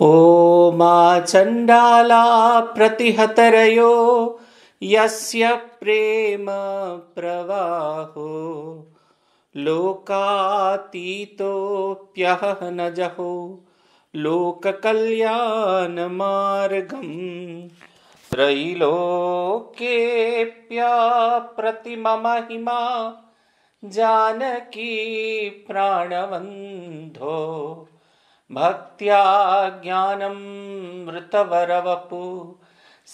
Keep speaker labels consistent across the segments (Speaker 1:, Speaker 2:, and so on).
Speaker 1: ओमा चण्डाला प्रतिहतरयो यस्य प्रेम प्रवाहो लोकातीतोऽप्यह न जहो प्रतिममहिमा जानकी प्राणवन्धो भक्त्या ज्ञानं मृतवरवपु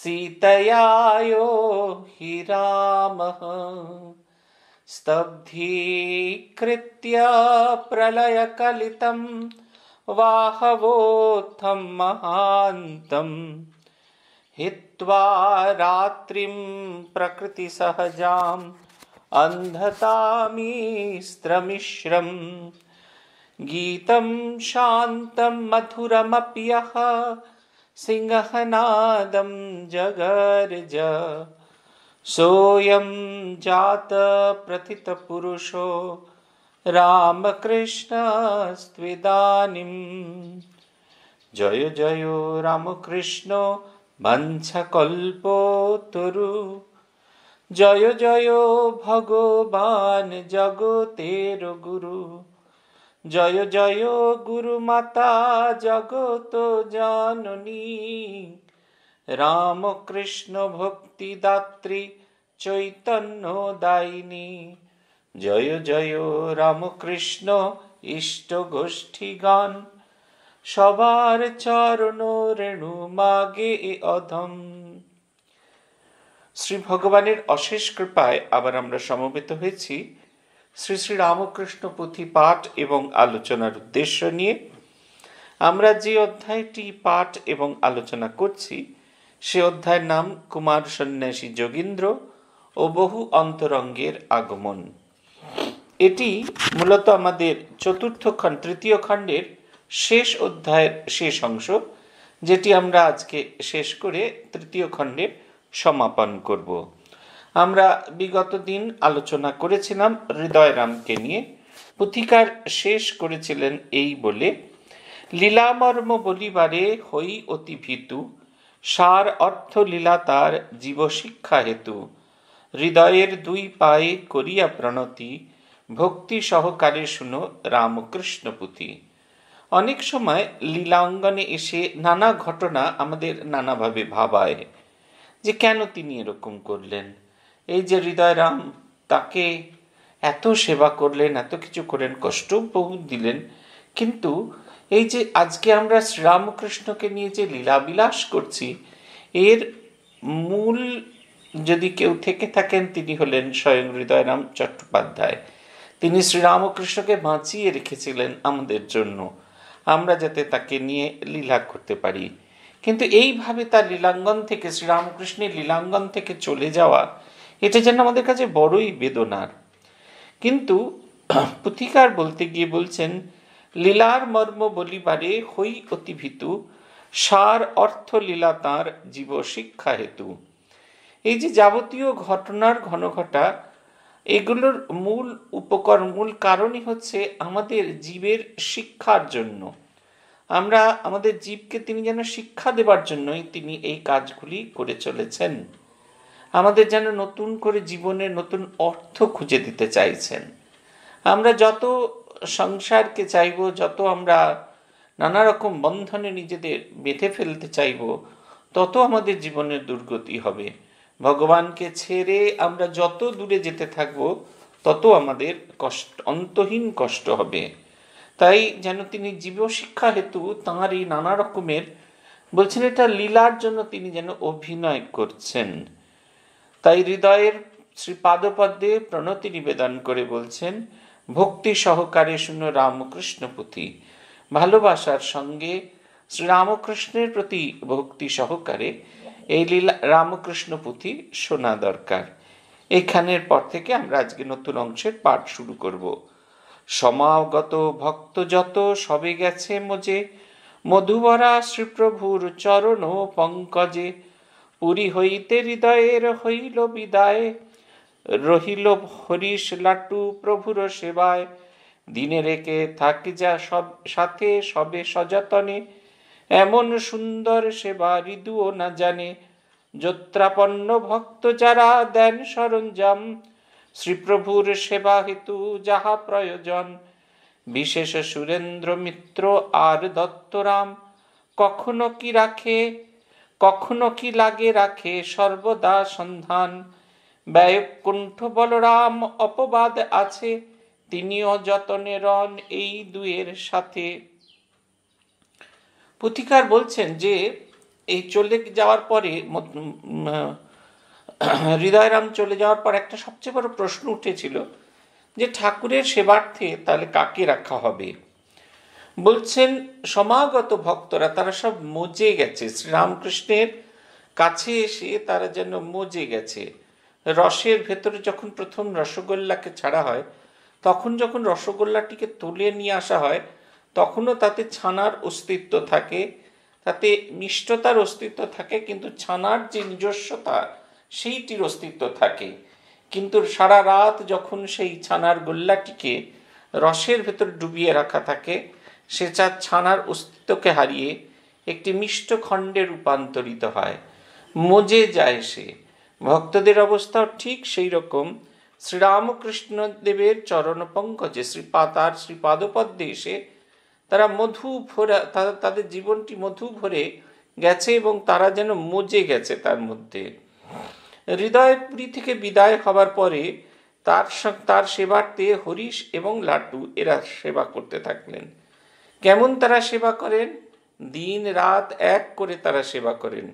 Speaker 1: सीतयायो हिरामह। हि रामः स्तब्धीकृत्य प्रलयकलितं वाहवोत्थं महान्तं हित्वा रात्रिं प्रकृतिसहजाम् अन्धतामीस्त्रमिश्रम् गीतं शान्तं मधुरमपि सिंहनादं जगर्ज सोऽयं जातप्रथितपुरुषो रामकृष्णस्त्विदानीं जय जयो रामकृष्णो मञ्चकल्पोतुरु जय जयो जयो भगवान् जगोतेरुगुरु জয় জয় গুরুমাতা জগত জননী রামকৃষ্ণ ভক্তিদাত্রী চৈতন্য দায়িনী জয় জয় রামকৃষ্ণ ইষ্ট গোষ্ঠীগণ সবার চরণ রেণু মাগে অধম শ্রী ভগবানের অশেষ কৃপায় আবার আমরা সমবেত হয়েছি শ্রী শ্রী রামকৃষ্ণ পুঁথি পাঠ এবং আলোচনার উদ্দেশ্য নিয়ে আমরা যে অধ্যায়টি পাঠ এবং আলোচনা করছি সে অধ্যায়ের নাম কুমার সন্ন্যাসী যোগীন্দ্র ও বহু অন্তরঙ্গের আগমন এটি মূলত আমাদের চতুর্থ খণ্ড তৃতীয় খণ্ডের শেষ অধ্যায়ের শেষ অংশ যেটি আমরা আজকে শেষ করে তৃতীয় খণ্ডের সমাপন করব আমরা বিগত দিন আলোচনা করেছিলাম হৃদয়রামকে নিয়ে পুথিকার শেষ করেছিলেন এই বলে লীলামর্ম বলিবারে হই অতি ভীতু সার অর্থ লীলা তার জীবশিক্ষা হেতু হৃদয়ের দুই পায়ে করিয়া প্রণতি ভক্তি সহকারে শুনো রামকৃষ্ণ পুঁথি অনেক সময় লীলা অঙ্গনে এসে নানা ঘটনা আমাদের নানাভাবে ভাবায় যে কেন তিনি এরকম করলেন এই যে হৃদয়রাম তাকে এত সেবা করলেন এত কিছু করলেন কষ্ট বহু দিলেন কিন্তু এই যে আজকে আমরা শ্রীরামকৃষ্ণকে নিয়ে যে লীলাবিলাস করছি এর মূল যদি কেউ থেকে থাকেন তিনি হলেন স্বয়ং হৃদয়রাম চট্টোপাধ্যায় তিনি শ্রীরামকৃষ্ণকে বাঁচিয়ে রেখেছিলেন আমাদের জন্য আমরা যাতে তাকে নিয়ে লীলা করতে পারি কিন্তু এইভাবে তার লীলাঙ্গন থেকে শ্রীরামকৃষ্ণের লীলাঙ্গন থেকে চলে যাওয়া এটা যেন আমাদের কাছে বড়ই বেদনার কিন্তু পুথিকার বলতে গিয়ে বলছেন লীলার মর্ম বলিবারে হই অতিভীতু সার অর্থ লীলা তাঁর জীব শিক্ষা হেতু এই যে যাবতীয় ঘটনার ঘন ঘটা এগুলোর মূল উপকর মূল কারণই হচ্ছে আমাদের জীবের শিক্ষার জন্য আমরা আমাদের জীবকে তিনি যেন শিক্ষা দেবার জন্যই তিনি এই কাজগুলি করে চলেছেন আমাদের যেন নতুন করে জীবনে নতুন অর্থ খুঁজে দিতে চাইছেন আমরা যত সংসারকে চাইব যত আমরা নানা রকম বন্ধনে নিজেদের বেঁধে ফেলতে চাইব তত আমাদের জীবনের দুর্গতি হবে ভগবানকে ছেড়ে আমরা যত দূরে যেতে থাকব তত আমাদের কষ্ট অন্তহীন কষ্ট হবে তাই যেন তিনি জীবশিক্ষা হেতু তাঁর এই নানা রকমের বলছেন এটা লীলার জন্য তিনি যেন অভিনয় করছেন তাই হৃদয়ের শ্রী পাদপদ্মে প্রণতি নিবেদন করে বলছেন ভক্তি সহকারে শূন্য রামকৃষ্ণ পুঁথি ভালোবাসার সঙ্গে শ্রী রামকৃষ্ণের প্রতি ভক্তি সহকারে এই লীলা রামকৃষ্ণ পুঁথি শোনা দরকার এখানের পর থেকে আমরা আজকে নতুন অংশের পাঠ শুরু করব সমাগত ভক্ত যত সবে গেছে মজে মধুবরা শ্রীপ্রভুর চরণ পঙ্কজে পুরী হইতে হৃদয়ের হইল বিদায় রহিল হরিশ লাটু প্রভুর সেবায় দিনে রেখে থাকি যা সব সাথে সবে সযতনে এমন সুন্দর সেবা হৃদুও না জানে যত্রাপন্ন ভক্ত যারা দেন সরঞ্জাম শ্রীপ্রভুর সেবা হেতু যাহা প্রয়োজন বিশেষ সুরেন্দ্র মিত্র আর দত্তরাম কখনো কি রাখে কখনো কি লাগে রাখে সর্বদা সন্ধান ব্যয়কুণ্ঠ বলরাম অপবাদ আছে তিনিও যতনে রন এই দুয়ের সাথে পুথিকার বলছেন যে এই চলে যাওয়ার পরে হৃদয়রাম চলে যাওয়ার পর একটা সবচেয়ে বড় প্রশ্ন উঠেছিল যে ঠাকুরের সেবার্থে তাহলে কাকে রাখা হবে বলছেন সমাগত ভক্তরা তারা সব মজে গেছে শ্রীরামকৃষ্ণের কাছে এসে তারা যেন মজে গেছে রসের ভেতরে যখন প্রথম রসগোল্লাকে ছাড়া হয় তখন যখন রসগোল্লাটিকে তুলে নিয়ে আসা হয় তখনও তাতে ছানার অস্তিত্ব থাকে তাতে মিষ্টতার অস্তিত্ব থাকে কিন্তু ছানার যে নিজস্বতা সেইটির অস্তিত্ব থাকে কিন্তু সারা রাত যখন সেই ছানার গোল্লাটিকে রসের ভেতর ডুবিয়ে রাখা থাকে সে চাঁদ ছানার অস্তিত্বকে হারিয়ে একটি মিষ্ট খণ্ডে রূপান্তরিত হয় মজে যায় সে ভক্তদের অবস্থাও ঠিক সেই রকম শ্রীরামকৃষ্ণ দেবের চরণ পঙ্কজে তার শ্রীপাদপদ্মে এসে তারা মধু ভরা তাদের জীবনটি মধু ভরে গেছে এবং তারা যেন মজে গেছে তার মধ্যে পুরী থেকে বিদায় হবার পরে তার তার সেবার্থে হরিশ এবং লাটু এরা সেবা করতে থাকলেন কেমন তারা সেবা করেন দিন রাত এক করে তারা সেবা করেন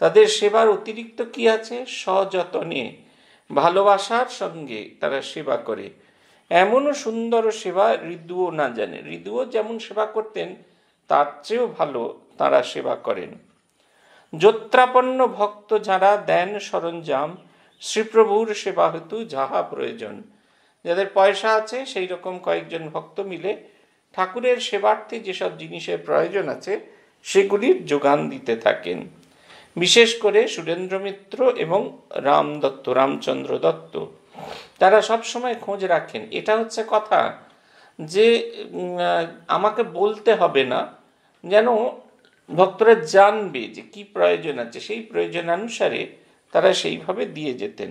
Speaker 1: তাদের সেবার অতিরিক্ত কি আছে সযতনে ভালোবাসার সঙ্গে তারা সেবা করে এমনও সুন্দর সেবা ঋদুও না জানে ঋদুও যেমন সেবা করতেন তার চেয়েও ভালো তারা সেবা করেন যত্রাপন্ন ভক্ত যারা দেন সরঞ্জাম শ্রীপ্রভুর সেবা হেতু যাহা প্রয়োজন যাদের পয়সা আছে সেই রকম কয়েকজন ভক্ত মিলে ঠাকুরের সেবার্থে যেসব জিনিসের প্রয়োজন আছে সেগুলির যোগান দিতে থাকেন বিশেষ করে সুরেন্দ্র মিত্র এবং রাম দত্ত রামচন্দ্র দত্ত তারা সবসময় খোঁজ রাখেন এটা হচ্ছে কথা যে আমাকে বলতে হবে না যেন ভক্তরা জানবে যে কি প্রয়োজন আছে সেই প্রয়োজনানুসারে তারা সেইভাবে দিয়ে যেতেন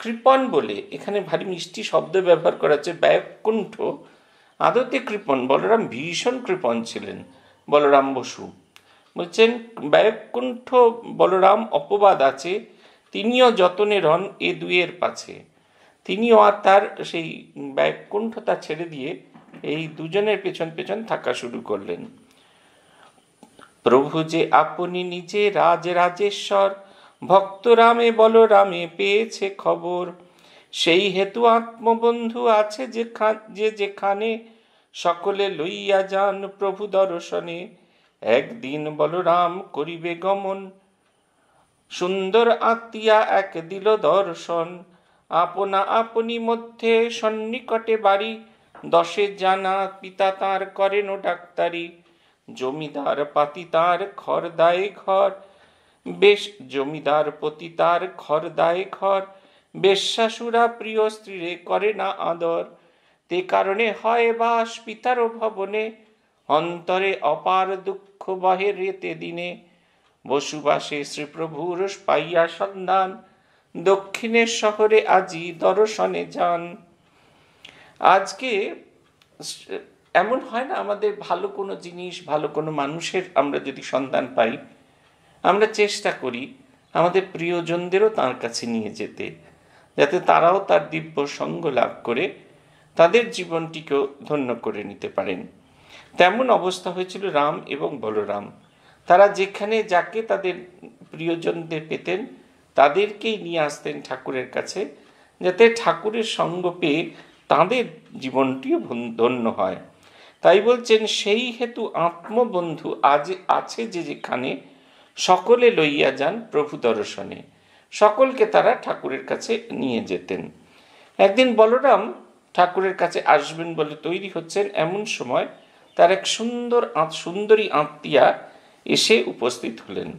Speaker 1: কৃপণ বলে এখানে ভারী মিষ্টি শব্দ ব্যবহার করা হচ্ছে ব্যয়কুণ্ঠ আদতে কৃপণ বলরাম ভীষণ কৃপণ ছিলেন বলরাম বসু বলছেন ব্যয়কুণ্ঠ বলরাম অপবাদ আছে তিনিও যতনে রন এ দুয়ের পাছে তিনিও আর তার সেই ব্যয়কুণ্ঠতা ছেড়ে দিয়ে এই দুজনের পেছন পেছন থাকা শুরু করলেন প্রভু যে আপনি নিজে রাজ রাজেশ্বর ভক্তরামে বলরামে পেয়েছে খবর সেই হেতু আত্মবন্ধু আছে যে যেখানে সকলে লইয়া যান প্রভু দর্শনে একদিন বলরাম করিবে গমন সুন্দর আত্মীয়া এক দিল দর্শন আপনা আপনি মধ্যে সন্নিকটে বাড়ি দশে জানা পিতা তাঁর করেন ডাক্তারি জমিদার পাতি তার খর দায়ে ঘর বেশ জমিদার পতি তার খর দায়ে ঘর বেশ্বাসুরা প্রিয় স্ত্রীরে করে না আদর তে কারণে হয় বাস পিতার ভবনে অন্তরে অপার দুঃখ বহে রেতে দিনে বসুবাসে শ্রীপ্রভুর পাইয়া সন্ধান দক্ষিণের শহরে আজি দর্শনে যান আজকে এমন হয় না আমাদের ভালো কোনো জিনিস ভালো কোনো মানুষের আমরা যদি সন্ধান পাই আমরা চেষ্টা করি আমাদের প্রিয়জনদেরও তার কাছে নিয়ে যেতে যাতে তারাও তার দিব্য সঙ্গ লাভ করে তাদের জীবনটিকেও ধন্য করে নিতে পারেন তেমন অবস্থা হয়েছিল রাম এবং বলরাম তারা যেখানে যাকে তাদের প্রিয়জনদের পেতেন তাদেরকেই নিয়ে আসতেন ঠাকুরের কাছে যাতে ঠাকুরের সঙ্গ পেয়ে তাঁদের জীবনটিও ধন্য হয় তাই বলছেন সেই হেতু আত্মবন্ধু আজ আছে যে যেখানে সকলে লইয়া যান প্রভু দর্শনে সকলকে তারা ঠাকুরের কাছে নিয়ে যেতেন একদিন বলরাম ঠাকুরের কাছে আসবেন বলে তৈরি হচ্ছেন এমন সময় তার এক সুন্দর সুন্দরী আত্মীয়া এসে উপস্থিত হলেন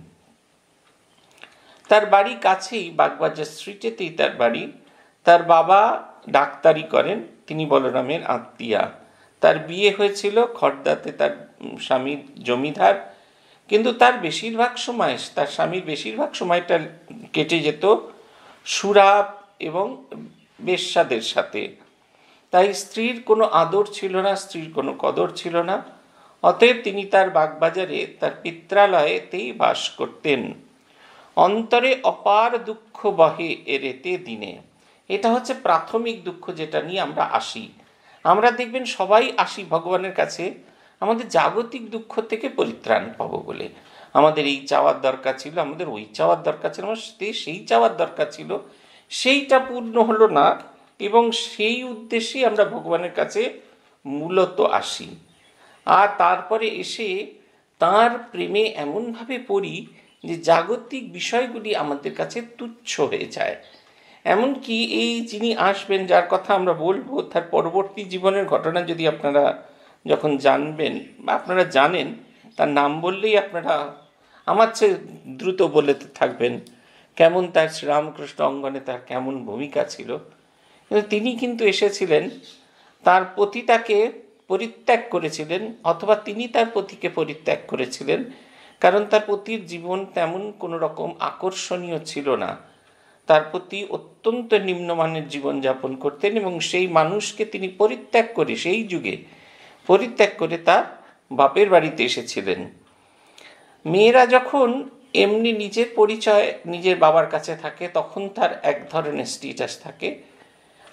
Speaker 1: তার বাড়ি কাছেই বাগবাজার স্ট্রিটেতেই তার বাড়ি তার বাবা ডাক্তারি করেন তিনি বলরামের আত্মীয়া তার বিয়ে হয়েছিল খর্দাতে তার স্বামীর জমিদার কিন্তু তার বেশিরভাগ সময় তার স্বামীর বেশিরভাগ সময়টা কেটে যেত সুরাপ এবং বেশ্যাদের সাথে তাই স্ত্রীর কোনো আদর ছিল না স্ত্রীর কোনো কদর ছিল না অতএব তিনি তার বাগবাজারে তার পিত্রালয়েতেই বাস করতেন অন্তরে অপার দুঃখ বহে এরেতে দিনে এটা হচ্ছে প্রাথমিক দুঃখ যেটা নিয়ে আমরা আসি আমরা দেখবেন সবাই আসি ভগবানের কাছে আমাদের জাগতিক দুঃখ থেকে পরিত্রাণ পাবো বলে আমাদের এই চাওয়ার দরকার ছিল আমাদের ওই চাওয়ার দরকার ছিল আমাদের সেই চাওয়ার দরকার ছিল সেইটা পূর্ণ হলো না এবং সেই উদ্দেশ্যে আমরা ভগবানের কাছে মূলত আসি আর তারপরে এসে তার প্রেমে এমনভাবে পড়ি যে জাগতিক বিষয়গুলি আমাদের কাছে তুচ্ছ হয়ে যায় এমনকি এই যিনি আসবেন যার কথা আমরা বলবো তার পরবর্তী জীবনের ঘটনা যদি আপনারা যখন জানবেন বা আপনারা জানেন তার নাম বললেই আপনারা আমার চেয়ে দ্রুত বলে থাকবেন কেমন তার শ্রীরামকৃষ্ণ অঙ্গনে তার কেমন ভূমিকা ছিল কিন্তু তিনি কিন্তু এসেছিলেন তার পতিতাকে পরিত্যাগ করেছিলেন অথবা তিনি তার পতিকে পরিত্যাগ করেছিলেন কারণ তার পতির জীবন তেমন কোনো রকম আকর্ষণীয় ছিল না তার প্রতি অত্যন্ত নিম্নমানের জীবনযাপন করতেন এবং সেই মানুষকে তিনি পরিত্যাগ করে সেই যুগে পরিত্যাগ করে তার বাপের বাড়িতে এসেছিলেন মেয়েরা যখন এমনি নিজের পরিচয় নিজের বাবার কাছে থাকে তখন তার এক ধরনের স্টেটাস থাকে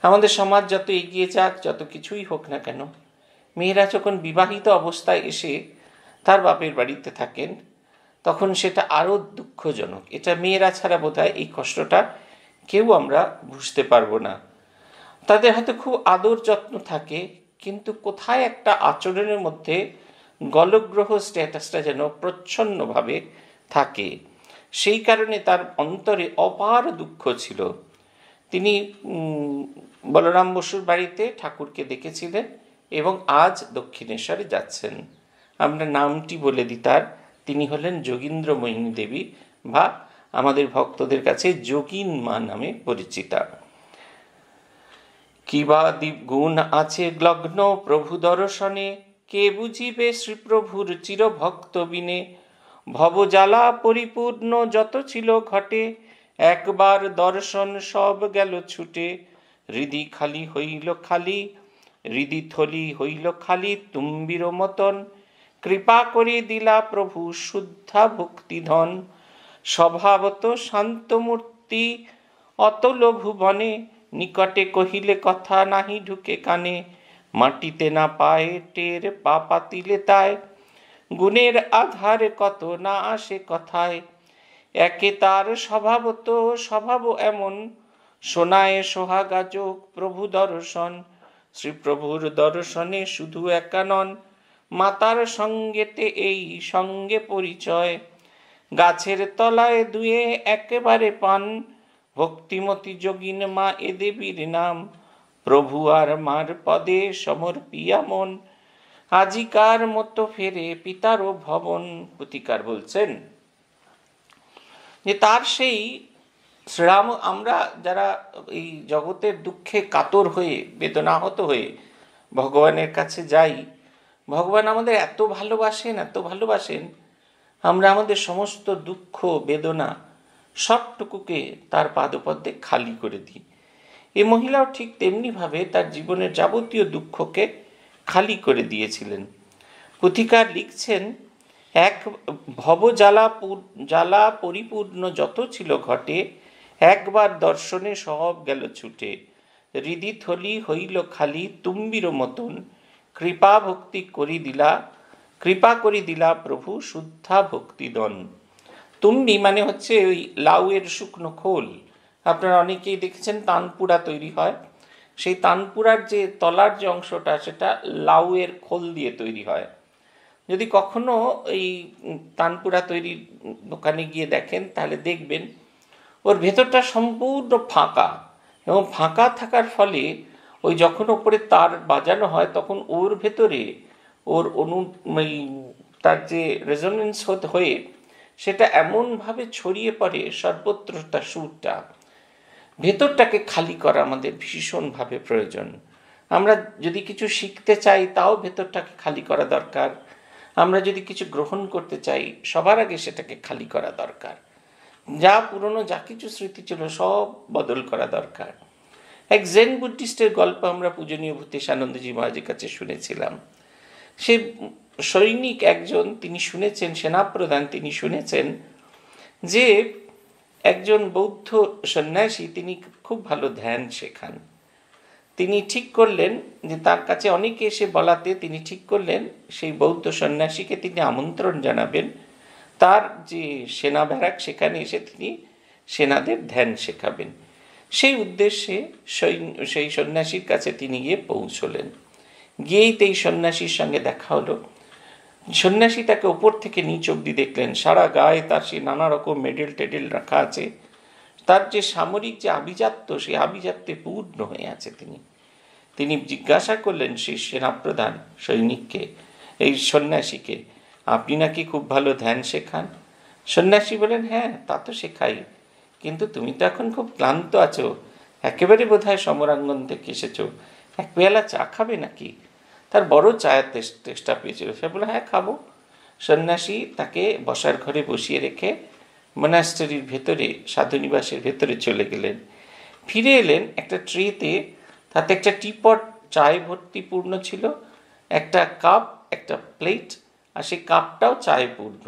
Speaker 1: আমাদের সমাজ যত এগিয়ে যাক যত কিছুই হোক না কেন মেয়েরা যখন বিবাহিত অবস্থায় এসে তার বাপের বাড়িতে থাকেন তখন সেটা আরও দুঃখজনক এটা মেয়েরা ছাড়া বোধ এই কষ্টটা কেউ আমরা বুঝতে পারবো না তাদের হয়তো খুব আদর যত্ন থাকে কিন্তু কোথায় একটা আচরণের মধ্যে গলগ্রহ স্ট্যাটাসটা যেন প্রচ্ছন্নভাবে থাকে সেই কারণে তার অন্তরে অপার দুঃখ ছিল তিনি বলরাম বসুর বাড়িতে ঠাকুরকে দেখেছিলেন এবং আজ দক্ষিণেশ্বরে যাচ্ছেন আমরা নামটি বলে দিই তার তিনি হলেন যোগীন্দ্র মোহিনী দেবী বা আমাদের ভক্তদের কাছে যোগিন মা নামে পরিচিতা কিবা গুণ আছে গ্লগ্ন প্রভু দর্শনে কে বুঝিবে শ্রীপ্রভুর চিরভক্ত বিনে ভবজালা পরিপূর্ণ যত ছিল ঘটে একবার দর্শন সব গেল ছুটে হৃদি খালি হইল খালি হৃদি থলি হইল খালি তুম্বির মতন কৃপা করে দিলা প্রভু শুদ্ধা ভক্তিধন স্বভাবত শান্তমূর্তি অতল ভুবনে নিকটে কহিলে কথা নাহি ঢুকে কানে মাটিতে না পায়ে টের পা পাতিলে তাই গুণের আধারে কত না আসে কথায় একে তার তো স্বভাব এমন সোনায় সোহাগাজক প্রভু দর্শন শ্রীপ্রভুর দর্শনে শুধু একানন মাতার সঙ্গেতে এই সঙ্গে পরিচয় গাছের তলায় দুয়ে একেবারে পান ভক্তিমতি যোগিন মা এ দেবীর নাম প্রভু আর মার পদে পিয়া মন আজিকার মতো ফেরে পিতার ও ভবন প্রতিকার বলছেন যে তার সেই শ্রীরাম আমরা যারা এই জগতের দুঃখে কাতর হয়ে বেদনাহত হয়ে ভগবানের কাছে যাই ভগবান আমাদের এত ভালোবাসেন এত ভালোবাসেন আমরা আমাদের সমস্ত দুঃখ বেদনা সবটুকুকে তার পাদপদ্যে খালি করে দিই এ মহিলাও ঠিক তেমনিভাবে তার জীবনের যাবতীয় দুঃখকে খালি করে দিয়েছিলেন পুথিকার লিখছেন এক ভবজ্বালা জ্বালা পরিপূর্ণ যত ছিল ঘটে একবার দর্শনে সব গেল ছুটে হৃদি থলি হইল খালি তুম্বির মতন কৃপা ভক্তি করি দিলা কৃপা করি দিলা প্রভু শুদ্ধা ভক্তিদন তুম্বি মানে হচ্ছে ওই লাউয়ের শুকনো খোল আপনারা অনেকেই দেখেছেন তানপুরা তৈরি হয় সেই তানপুরার যে তলার যে অংশটা সেটা লাউয়ের খোল দিয়ে তৈরি হয় যদি কখনো এই তানপুরা তৈরির দোকানে গিয়ে দেখেন তাহলে দেখবেন ওর ভেতরটা সম্পূর্ণ ফাঁকা এবং ফাঁকা থাকার ফলে ওই যখন ওপরে তার বাজানো হয় তখন ওর ভেতরে ওর অনু তার যে রেজোনেন্স হতে হয়ে সেটা এমনভাবে ছড়িয়ে পড়ে সর্বত্র তার সুরটা ভেতরটাকে খালি করা আমাদের ভীষণভাবে প্রয়োজন আমরা যদি কিছু শিখতে চাই তাও ভেতরটাকে খালি করা দরকার আমরা যদি কিছু গ্রহণ করতে চাই সবার আগে সেটাকে খালি করা দরকার যা পুরনো যা কিছু স্মৃতি ছিল সব বদল করা দরকার এক জেন বুদ্ধিস্টের গল্প আমরা পূজনীয় ভূতেশ আনন্দজি মহাজের কাছে শুনেছিলাম সে সৈনিক একজন তিনি শুনেছেন সেনাপ্রধান তিনি শুনেছেন যে একজন বৌদ্ধ সন্ন্যাসী তিনি খুব ভালো ধ্যান শেখান তিনি ঠিক করলেন যে তার কাছে অনেকে এসে বলাতে তিনি ঠিক করলেন সেই বৌদ্ধ সন্ন্যাসীকে তিনি আমন্ত্রণ জানাবেন তার যে সেনা ব্যারাক সেখানে এসে তিনি সেনাদের ধ্যান শেখাবেন সেই উদ্দেশ্যে সেই সন্ন্যাসীর কাছে তিনি গিয়ে পৌঁছলেন গিয়েই তো এই সন্ন্যাসীর সঙ্গে দেখা হলো সন্ন্যাসী তাকে ওপর থেকে নিচ অব্দি দেখলেন সারা গায়ে তার সেই নানা রকম মেডেল টেডেল রাখা আছে তার যে সামরিক যে আভিজাত্য সেই আভিজাত্যে পূর্ণ হয়ে আছে তিনি তিনি জিজ্ঞাসা করলেন সেই সেনাপ্রধান সৈনিককে এই সন্ন্যাসীকে আপনি নাকি খুব ভালো ধ্যান শেখান সন্ন্যাসী বলেন হ্যাঁ তা তো শেখাই কিন্তু তুমি তো এখন খুব ক্লান্ত আছো একেবারে বোধহয় সমরাঙ্গন থেকে এসেছো এক পেয়ালা চা খাবে নাকি তার বড় চায়ের তেষ্টা পেয়েছিল সে বলে হ্যাঁ খাবো সন্ন্যাসী তাকে বসার ঘরে বসিয়ে রেখে মনাস্টারির ভেতরে সাধুনিবাসের ভেতরে চলে গেলেন ফিরে এলেন একটা ট্রেতে তাতে একটা টিপট চায়ে ভর্তি পূর্ণ ছিল একটা কাপ একটা প্লেট আর সেই কাপটাও চায়ে পূর্ণ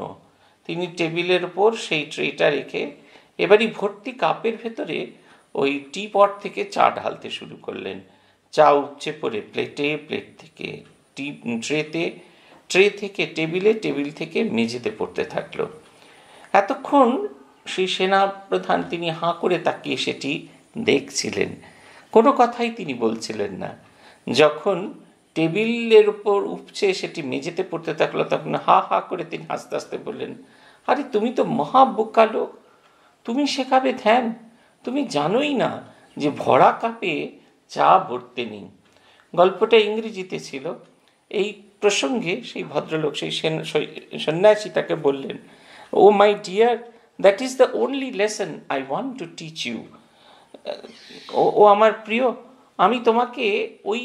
Speaker 1: তিনি টেবিলের ওপর সেই ট্রেটা রেখে এবারই ভর্তি কাপের ভেতরে ওই টি পট থেকে চা ঢালতে শুরু করলেন চা উপচে পড়ে প্লেটে প্লেট থেকে ট্রেতে ট্রে থেকে টেবিলে টেবিল থেকে মেঝেতে পড়তে থাকলো এতক্ষণ সেই সেনাপ্রধান তিনি হাঁ করে তাকিয়ে সেটি দেখছিলেন কোনো কথাই তিনি বলছিলেন না যখন টেবিলের উপর উপচে সেটি মেঝেতে পড়তে থাকলো তখন হা হা করে তিনি হাসতে হাসতে বললেন আরে তুমি তো মহা লোক তুমি শেখাবে ধ্যান তুমি জানোই না যে ভরা কাপে চা ভরতে নেই গল্পটা ইংরেজিতে ছিল এই প্রসঙ্গে সেই ভদ্রলোক সেই সন্ন্যাসী তাকে বললেন oh my dear that is the only lesson I want to teach you ও আমার প্রিয় আমি তোমাকে ওই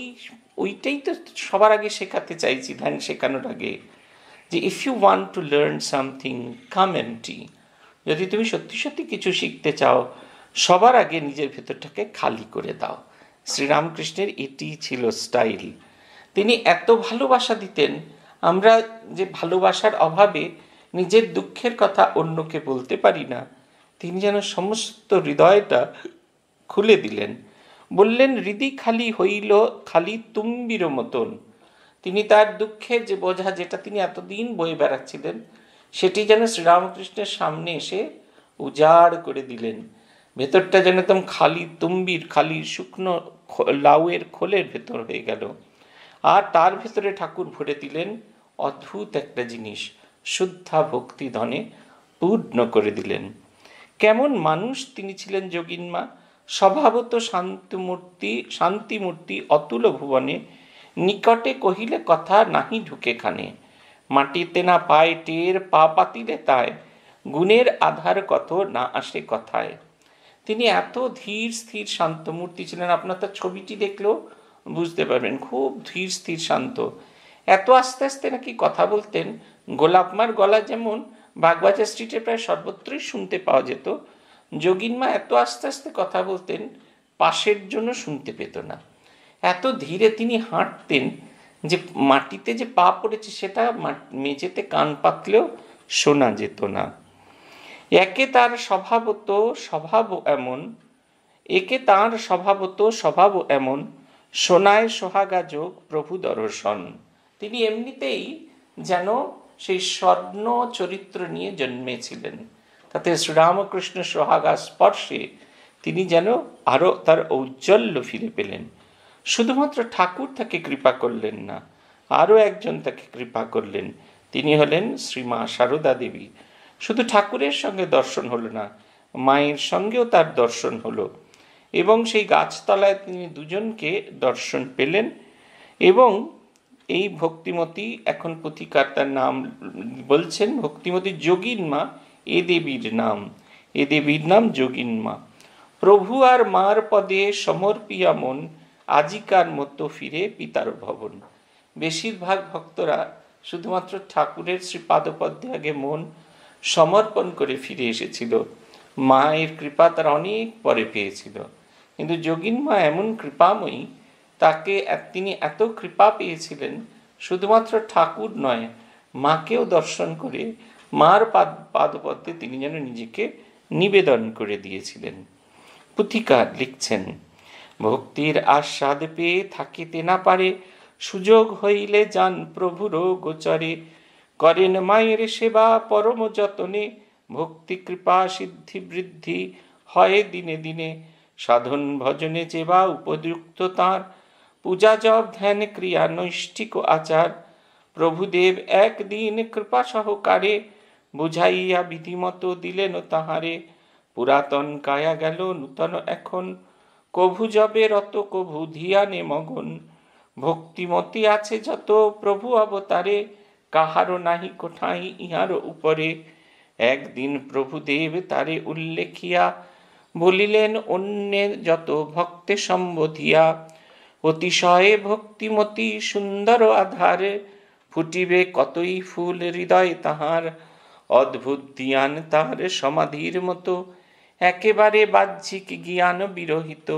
Speaker 1: ওইটাই তো সবার আগে শেখাতে চাইছি ধ্যান শেখানোর আগে যে if you want to learn something come empty যদি তুমি সত্যি সত্যি কিছু শিখতে চাও সবার আগে নিজের ভেতরটাকে খালি করে দাও শ্রীরামকৃষ্ণের এটি ছিল স্টাইল তিনি এত ভালোবাসা দিতেন আমরা যে ভালোবাসার অভাবে নিজের দুঃখের কথা অন্যকে বলতে পারি না তিনি যেন সমস্ত হৃদয়টা খুলে দিলেন বললেন হৃদি খালি হইল খালি তুম্বির মতন তিনি তার দুঃখের যে বোঝা যেটা তিনি এতদিন বয়ে বেড়াচ্ছিলেন সেটি যেন শ্রীরামকৃষ্ণের সামনে এসে উজাড় করে দিলেন ভেতরটা যেন একদম খালি তুম্বির খালি শুকনো লাউয়ের খোলের ভেতর হয়ে গেল আর তার ভেতরে ঠাকুর ভরে দিলেন অদ্ভুত একটা জিনিস শুদ্ধা ভক্তি ধনে পূর্ণ করে দিলেন কেমন মানুষ তিনি ছিলেন যোগিন্মা স্বভাবত শান্তিমূর্তি শান্তিমূর্তি অতুল ভুবনে নিকটে কহিলে কথা নাহি ঢুকে খানে মাটিতে না পায় টের পা পাতিলে তায় গুণের আধার কত না আসে কথায় তিনি এত ধীর স্থির শান্ত মূর্তি ছিলেন আপনার তার ছবিটি দেখলেও বুঝতে পারবেন খুব ধীর স্থির শান্ত এত আস্তে আস্তে নাকি কথা বলতেন গোলাপমার গলা যেমন বাগবাজার স্ট্রিটে প্রায় সর্বত্রই শুনতে পাওয়া যেত যোগিনমা এত আস্তে আস্তে কথা বলতেন পাশের জন্য শুনতে পেত না এত ধীরে তিনি হাঁটতেন যে মাটিতে যে পা পড়েছে সেটা মেঝেতে কান পাতলেও শোনা যেত না একে তার স্বভাবত স্বভাব এমন একে তাঁর স্বভাবত স্বভাব এমন সোনায় সোহাগা যোগ প্রভু দর্শন তিনি এমনিতেই যেন সেই স্বর্ণ চরিত্র নিয়ে জন্মেছিলেন তাতে শ্রীরামকৃষ্ণ সোহাগা স্পর্শে তিনি যেন আরও তার ঔজ্জ্বল্য ফিরে পেলেন শুধুমাত্র ঠাকুর তাকে কৃপা করলেন না আরও একজন তাকে কৃপা করলেন তিনি হলেন শ্রীমা সারদা দেবী শুধু ঠাকুরের সঙ্গে দর্শন হলো না মায়ের সঙ্গেও তার দর্শন হলো এবং সেই গাছতলায় তিনি দুজনকে দর্শন পেলেন এবং এই ভক্তিমতী এখন পথিকার তার নাম বলছেন ভক্তিমতী যোগীন মা এ দেবীর নাম এ দেবীর নাম যোগীন মা প্রভু আর মার পদে সমর্পিয়া মন আজিকার মতো ফিরে পিতার ভবন বেশিরভাগ ভক্তরা শুধুমাত্র ঠাকুরের শ্রীপাদপদ্মে আগে মন সমর্পণ করে ফিরে এসেছিল মায়ের কৃপা তার অনেক পরে পেয়েছিল কিন্তু যোগীন মা এমন কৃপাময়ী তাকে তিনি এত কৃপা পেয়েছিলেন শুধুমাত্র ঠাকুর নয় মাকেও দর্শন করে মার পাদ পাদপদ্মে তিনি যেন নিজেকে নিবেদন করে দিয়েছিলেন পুথিকা লিখছেন ভক্তির আস্বাদ পেয়ে থাকিতে না পারে সুযোগ হইলে যান প্রভুর গোচরে করেন মায়ের সেবা পরম যতনে ভক্তি কৃপা সিদ্ধি বৃদ্ধি হয় দিনে দিনে সাধন ভজনে যেবা উপযুক্ত তাঁর পূজা জপ ধ্যান ক্রিয়া নৈষ্ঠিক আচার প্রভুদেব একদিন কৃপা সহকারে বুঝাইয়া বিধিমত দিলেন তাহারে পুরাতন কায়া গেল নূতন এখন কভু জবে রত কভু ধিয়ানে মগন ভক্তিমতি আছে যত প্রভু অবতারে কাহারও নাহি কোঠাই ইহার উপরে একদিন প্রভুদেব তারে উল্লেখিয়া বলিলেন অন্যের যত ভক্তে সম্বোধিয়া অতিশয়ে ভক্তিমতি সুন্দর আধারে ফুটিবে কতই ফুল হৃদয় তাহার অদ্ভুত জ্ঞান তাহার সমাধির মতো একেবারে বাহ্যিক জ্ঞান বিরহিত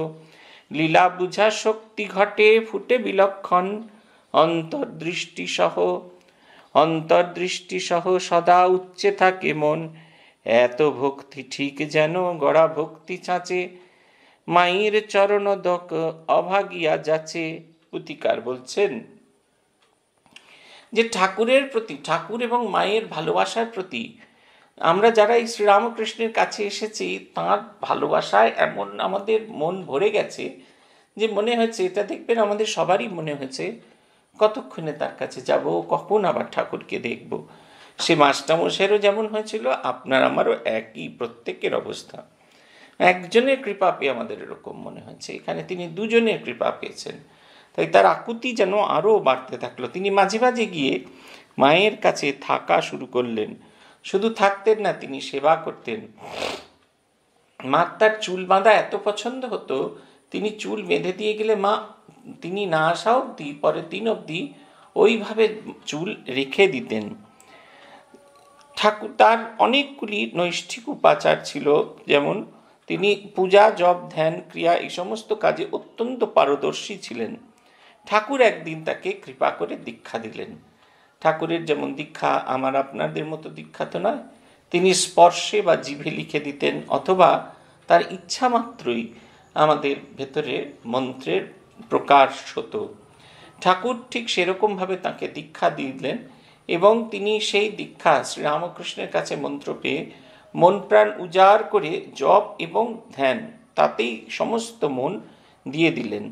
Speaker 1: লীলা বুঝা শক্তি ঘটে ফুটে বিলক্ষণ অন্তর্দৃষ্টি সহ অন্তর্দৃষ্টি সহ সদা উচ্চে থাকে মন এত ভক্তি ঠিক যেন গড়া ভক্তি চাঁচে মায়ের চরণ দক অভাগিয়া যাচ্ছে প্রতিকার বলছেন যে ঠাকুরের প্রতি ঠাকুর এবং মায়ের ভালোবাসার প্রতি আমরা যারা এই শ্রীরামকৃষ্ণের কাছে এসেছি তাঁর ভালোবাসায় এমন আমাদের মন ভরে গেছে যে মনে হয়েছে এটা দেখবেন আমাদের সবারই মনে হয়েছে কতক্ষণে তার কাছে যাব কখন আবার ঠাকুরকে দেখব সে মাস্টারমশাইয়েরও যেমন হয়েছিল আপনার আমারও একই প্রত্যেকের অবস্থা একজনের কৃপা পেয়ে আমাদের এরকম মনে হয়েছে এখানে তিনি দুজনের কৃপা পেয়েছেন তাই তার আকুতি যেন আরও বাড়তে থাকলো তিনি মাঝে মাঝে গিয়ে মায়ের কাছে থাকা শুরু করলেন শুধু থাকতেন না তিনি সেবা করতেন মার তার চুল বাঁধা এত পছন্দ হতো তিনি চুল বেঁধে দিয়ে গেলে মা তিনি না আসা অবধি পরের দিন অবধি ওইভাবে চুল রেখে দিতেন ঠাকুর তার অনেকগুলি নৈষ্ঠিক উপাচার ছিল যেমন তিনি পূজা জপ ধ্যান ক্রিয়া এই সমস্ত কাজে অত্যন্ত পারদর্শী ছিলেন ঠাকুর একদিন তাকে কৃপা করে দীক্ষা দিলেন ঠাকুরের যেমন দীক্ষা আমার আপনাদের মতো দীক্ষা তো নয় তিনি স্পর্শে বা জিভে লিখে দিতেন অথবা তার ইচ্ছা মাত্রই আমাদের ভেতরে মন্ত্রের প্রকাশ হতো ঠাকুর ঠিক সেরকমভাবে তাকে দীক্ষা দিলেন এবং তিনি সেই দীক্ষা শ্রীরামকৃষ্ণের কাছে মন্ত্র পেয়ে মন প্রাণ উজাড় করে জপ এবং ধ্যান তাতেই সমস্ত মন দিয়ে দিলেন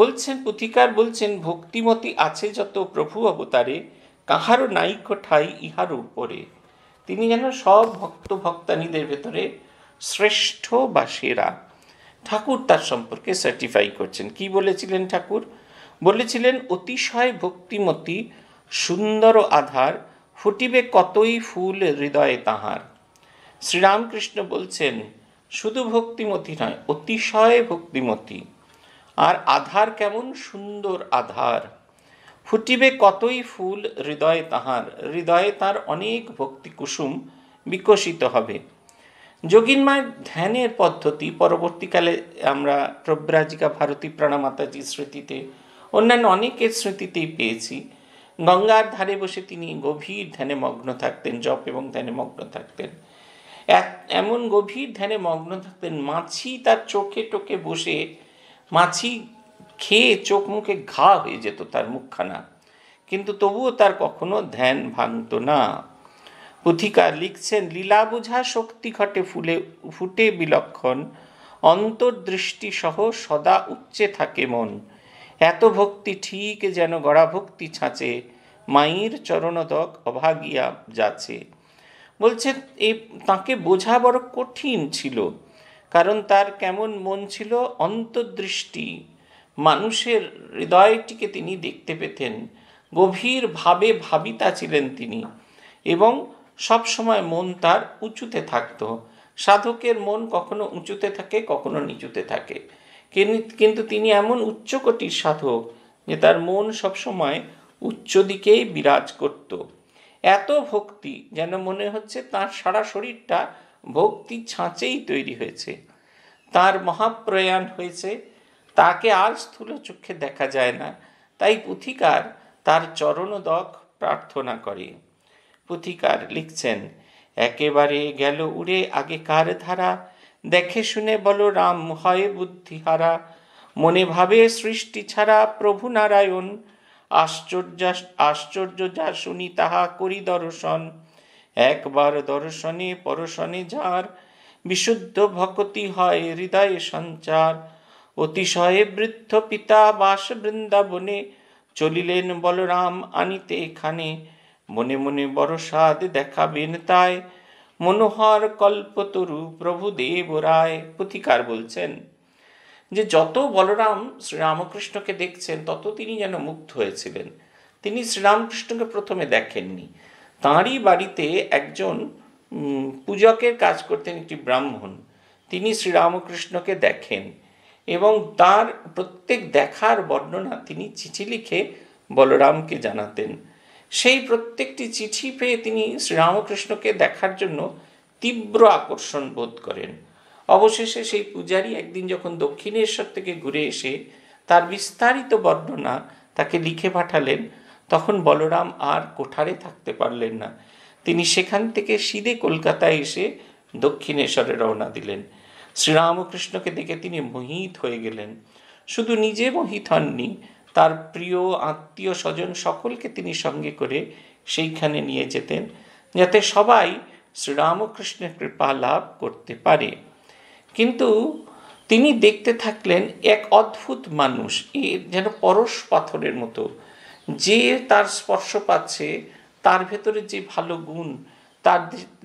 Speaker 1: বলছেন পুথিকার বলছেন ভক্তিমতি আছে যত প্রভু অবতারে কাহারও নাইক ঠাই ইহার উপরে তিনি যেন সব ভক্ত ভক্তানীদের ভেতরে শ্রেষ্ঠ বা সেরা ঠাকুর তার সম্পর্কে সার্টিফাই করছেন কি বলেছিলেন ঠাকুর বলেছিলেন অতিশয় ভক্তিমতি সুন্দর আধার ফুটিবে কতই ফুল হৃদয়ে তাহার শ্রীরামকৃষ্ণ বলছেন শুধু ভক্তিমতি নয় অতিশয় ভক্তিমতি আর আধার কেমন সুন্দর আধার ফুটিবে কতই ফুল হৃদয়ে তাহার হৃদয়ে তার অনেক ভক্তি কুসুম বিকশিত হবে যোগিনমায় ধ্যানের পদ্ধতি পরবর্তীকালে আমরা প্রব্রাজিকা ভারতী প্রাণামাতাজির স্মৃতিতে অন্যান্য অনেকের স্মৃতিতেই পেয়েছি গঙ্গার ধারে বসে তিনি গভীর ধ্যানে মগ্ন থাকতেন জপ এবং ধ্যানে মগ্ন থাকতেন এমন গভীর ধ্যানে মগ্ন থাকতেন মাছি তার চোখে টোকে বসে মাছি খেয়ে চোখ মুখে ঘা হয়ে যেত তার মুখখানা কিন্তু তবুও তার কখনো ধ্যান ভাঙত না পথিকা লিখছেন লীলা বুঝা শক্তি ঘটে ফুলে ফুটে বিলক্ষণ অন্তর্দৃষ্টি সহ সদা উচ্চে থাকে মন এত ভক্তি ঠিক যেন গড়া ভক্তি ছাঁচে মায়ের চরণদক অভাগিয়া যাচ্ছে বলছে এ তাকে বোঝা বড় কঠিন ছিল কারণ তার কেমন মন ছিল অন্তর্দৃষ্টি মানুষের হৃদয়টিকে তিনি দেখতে পেতেন গভীরভাবে ভাবিতা ছিলেন তিনি এবং সবসময় মন তার উঁচুতে থাকত সাধকের মন কখনো উঁচুতে থাকে কখনো নিচুতে থাকে কিন্তু তিনি এমন উচ্চকোটির সাধক যে তার মন সবসময় উচ্চ দিকেই বিরাজ করত এত ভক্তি যেন মনে হচ্ছে তার সারা শরীরটা ভক্তি ছাঁচেই তৈরি হয়েছে তার মহাপ্রয়াণ হয়েছে তাকে আর স্থূল চক্ষে দেখা যায় না তাই পুথিকার তার চরণদক প্রার্থনা করে পুথিকার লিখছেন একেবারে গেল উড়ে আগেকার ধারা দেখে শুনে বলো রাম হয় বুদ্ধিহারা মনে ভাবে সৃষ্টি ছাড়া প্রভু নারায়ণ আশ্চর্য আশ্চর্য যা শুনি তাহা করি দর্শন একবার দর্শনে পরশনে যার বিশুদ্ধ ভকতি হয় হৃদয়ে সঞ্চার অতিশয়ে বৃদ্ধ পিতা বাস বৃন্দাবনে চলিলেন বলরাম আনিতে এখানে মনে মনে বড় স্বাদ দেখাবেন তাই মনোহর কল্পতরু প্রভু দেব রায় পুথিকার বলছেন যে যত বলরাম শ্রীরামকৃষ্ণকে দেখছেন তত তিনি যেন মুগ্ধ হয়েছিলেন তিনি শ্রীরামকৃষ্ণকে প্রথমে দেখেননি তাঁরই বাড়িতে একজন পূজকের কাজ করতেন একটি ব্রাহ্মণ তিনি শ্রীরামকৃষ্ণকে দেখেন এবং তার প্রত্যেক দেখার বর্ণনা তিনি চিঠি লিখে বলরামকে জানাতেন সেই প্রত্যেকটি চিঠি পেয়ে তিনি শ্রীরামকৃষ্ণকে দেখার জন্য তীব্র আকর্ষণ বোধ করেন অবশেষে সেই পূজারী একদিন যখন দক্ষিণেশ্বর থেকে ঘুরে এসে তার বিস্তারিত বর্ণনা তাকে লিখে পাঠালেন তখন বলরাম আর কোঠারে থাকতে পারলেন না তিনি সেখান থেকে সিদে কলকাতায় এসে দক্ষিণেশ্বরে রওনা দিলেন শ্রীরামকৃষ্ণকে দেখে তিনি মোহিত হয়ে গেলেন শুধু নিজে মোহিত হননি তার প্রিয় আত্মীয় স্বজন সকলকে তিনি সঙ্গে করে সেইখানে নিয়ে যেতেন যাতে সবাই শ্রীরামকৃষ্ণের কৃপা লাভ করতে পারে কিন্তু তিনি দেখতে থাকলেন এক অদ্ভুত মানুষ এ যেন পরশ পাথরের মতো যে তার স্পর্শ পাচ্ছে তার ভেতরে যে ভালো গুণ তার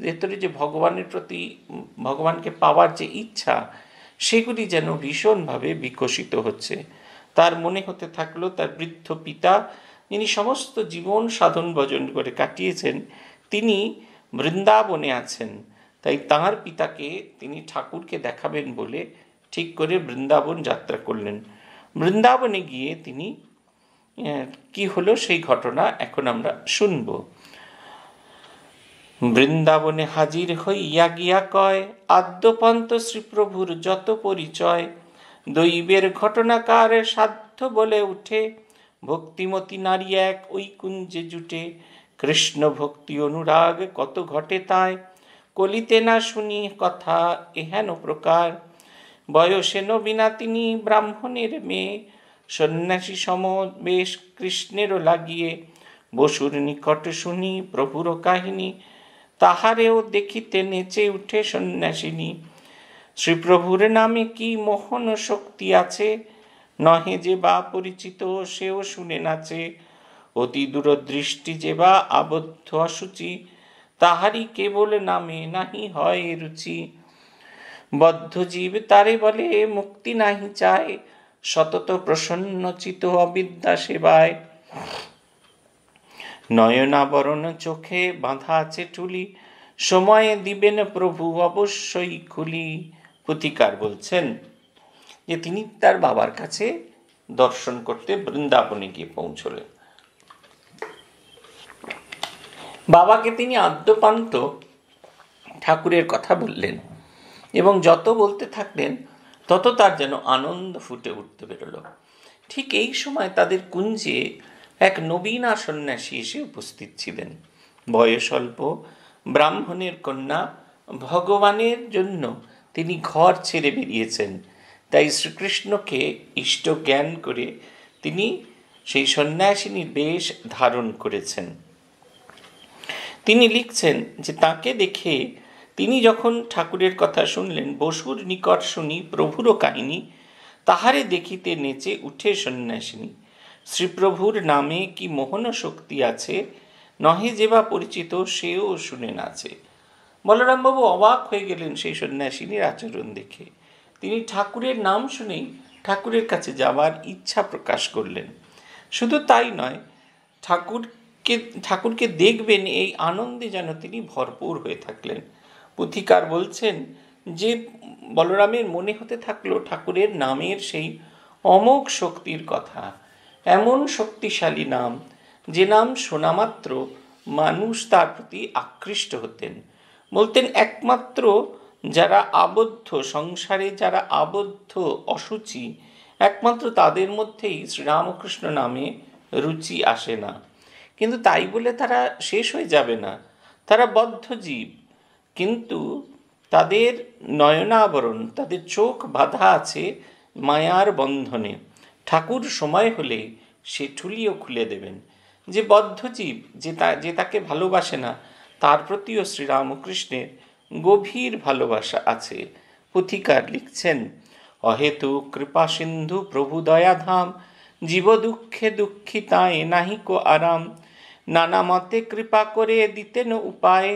Speaker 1: ভেতরে যে ভগবানের প্রতি ভগবানকে পাওয়ার যে ইচ্ছা সেগুলি যেন ভীষণভাবে বিকশিত হচ্ছে তার মনে হতে থাকলো তার বৃদ্ধ পিতা যিনি সমস্ত জীবন সাধন ভজন করে কাটিয়েছেন তিনি বৃন্দাবনে আছেন তাই তাঁর পিতাকে তিনি ঠাকুরকে দেখাবেন বলে ঠিক করে বৃন্দাবন যাত্রা করলেন বৃন্দাবনে গিয়ে তিনি কি হলো সেই ঘটনা এখন আমরা শুনব বৃন্দাবনে হাজির হইয়া গিয়া কয় আদ্যপান্ত শ্রীপ্রভুর যত পরিচয় দৈবের ঘটনাকার সাধ্য বলে উঠে ভক্তিমতী নারী এক ওই কুঞ্জে জুটে কৃষ্ণ ভক্তি অনুরাগ কত ঘটে তাই কলিতে না শুনি কথা এহেন প্রকার বয়সে নবীনা তিনি ব্রাহ্মণের মেয়ে সন্ন্যাসী সম বেশ কৃষ্ণেরও লাগিয়ে বসুর নিকট শুনি প্রভুর কাহিনী তাহারেও দেখিতে নেচে উঠে সন্ন্যাসিনী শ্রীপ্রভুর নামে কি মোহন শক্তি আছে নহে যে বা পরিচিত সেও শুনে নাচে অতি দূরদৃষ্টি যে বা আবদ্ধ অসুচি তাহারই কেবল নামে নাহি হয় রুচি বদ্ধজীব তারে বলে মুক্তি নাহি চায় সতত প্রসন্নচিত অবিদ্যা সেবায় নয়নাবরণ চোখে বাঁধা আছে টুলি সময়ে দিবেন প্রভু অবশ্যই খুলি প্রতিকার বলছেন যে তিনি তার বাবার কাছে দর্শন করতে বৃন্দাবনে গিয়ে পৌঁছলেন বাবাকে তিনি আদ্যপান্ত ঠাকুরের কথা বললেন এবং যত বলতে থাকলেন তত তার যেন আনন্দ ফুটে উঠতে বেরোল ঠিক এই সময় তাদের কুঞ্জে এক নবীন সন্ন্যাসী এসে উপস্থিত ছিলেন বয়স অল্প ব্রাহ্মণের কন্যা ভগবানের জন্য তিনি ঘর ছেড়ে বেরিয়েছেন তাই শ্রীকৃষ্ণকে ইষ্ট জ্ঞান করে তিনি সেই সন্ন্যাসিনীর বেশ ধারণ করেছেন তিনি লিখছেন যে তাকে দেখে তিনি যখন ঠাকুরের কথা শুনলেন বসুর নিকট শুনি প্রভুর কাহিনী তাহারে দেখিতে নেচে উঠে সন্ন্যাসিনী শ্রীপ্রভুর নামে কি মোহন শক্তি আছে নহে যেবা পরিচিত সেও শুনে নাচে বলরামবাবু অবাক হয়ে গেলেন সেই সন্ন্যাসিনীর আচরণ দেখে তিনি ঠাকুরের নাম শুনেই ঠাকুরের কাছে যাওয়ার ইচ্ছা প্রকাশ করলেন শুধু তাই নয় ঠাকুরকে ঠাকুরকে দেখবেন এই আনন্দে যেন তিনি ভরপুর হয়ে থাকলেন পুথিকার বলছেন যে বলরামের মনে হতে থাকলো ঠাকুরের নামের সেই অমোক শক্তির কথা এমন শক্তিশালী নাম যে নাম শোনামাত্র মানুষ তার প্রতি আকৃষ্ট হতেন বলতেন একমাত্র যারা আবদ্ধ সংসারে যারা আবদ্ধ অসুচি একমাত্র তাদের মধ্যেই শ্রীরামকৃষ্ণ নামে রুচি আসে না কিন্তু তাই বলে তারা শেষ হয়ে যাবে না তারা বদ্ধ জীব কিন্তু তাদের নয়নাবরণ তাদের চোখ বাধা আছে মায়ার বন্ধনে ঠাকুর সময় হলে সে ঠুলিও খুলে দেবেন যে বদ্ধ জীব যে তা যে তাকে ভালোবাসে না তার প্রতিও শ্রীরামকৃষ্ণের গভীর ভালোবাসা আছে পুথিকার লিখছেন অহেতু কৃপা সিন্ধু প্রভু দয়াধাম দুঃখে দুঃখিতায় কো আরাম নানা মতে কৃপা করে দিতেন উপায়